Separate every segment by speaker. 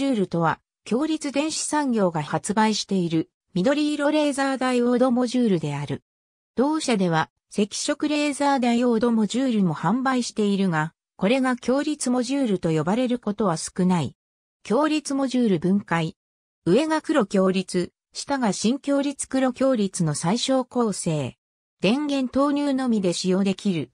Speaker 1: ジュールとは、強立電子産業が発売している緑色レーザーダイオードモジュールである。同社では赤色レーザーダイオードモジュールも販売しているが、これが強立モジュールと呼ばれることは少ない。強立モジュール分解。上が黒強立、下が新強立黒強立の最小構成。電源投入のみで使用できる。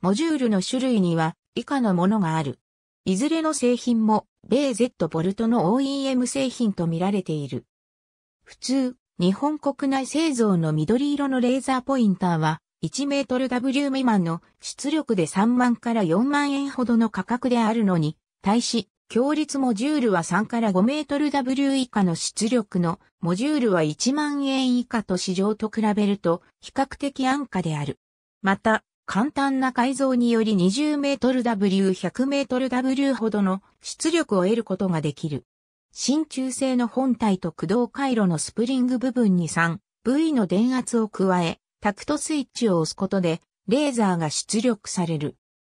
Speaker 1: モジュールの種類には以下のものがある。いずれの製品も米 Z ボルトの OEM 製品と見られている。普通、日本国内製造の緑色のレーザーポインターは、1メートル W 未満の出力で3万から4万円ほどの価格であるのに、対し、強率モジュールは3から5メートル W 以下の出力のモジュールは1万円以下と市場と比べると比較的安価である。また、簡単な改造により 20m/W、100m/W ほどの出力を得ることができる。真鍮製の本体と駆動回路のスプリング部分に 3V の電圧を加え、タクトスイッチを押すことで、レーザーが出力される。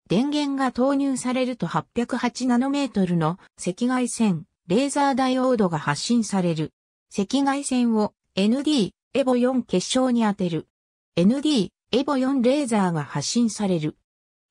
Speaker 1: 電源が投入されると8 0 8ナノメートルの赤外線、レーザーダイオードが発信される。赤外線を ND、エボ4結晶に当てる。ND、エボ4レーザーが発信される。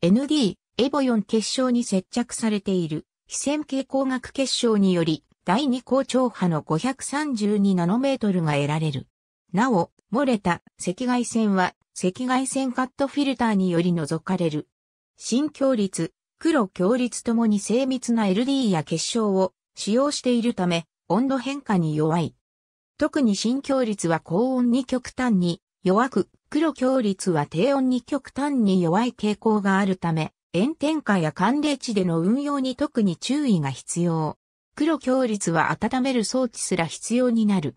Speaker 1: ND、エボ4結晶に接着されている、非線形光学結晶により、第2高超波の532ナノメートルが得られる。なお、漏れた赤外線は赤外線カットフィルターにより除かれる。新強率、黒強率ともに精密な LD や結晶を使用しているため、温度変化に弱い。特に新強率は高温に極端に弱く、黒強率は低温に極端に弱い傾向があるため、炎天下や寒冷地での運用に特に注意が必要。黒強率は温める装置すら必要になる。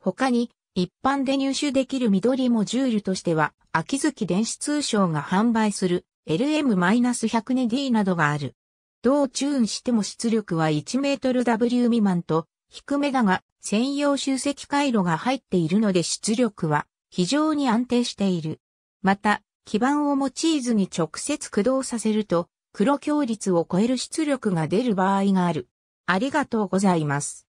Speaker 1: 他に、一般で入手できる緑モジュールとしては、秋月電子通商が販売する LM-100 n D などがある。どうチューンしても出力は1メートル W 未満と低めだが、専用集積回路が入っているので出力は非常に安定している。また、基板を用いずに直接駆動させると、黒強率を超える出力が出る場合がある。ありがとうございます。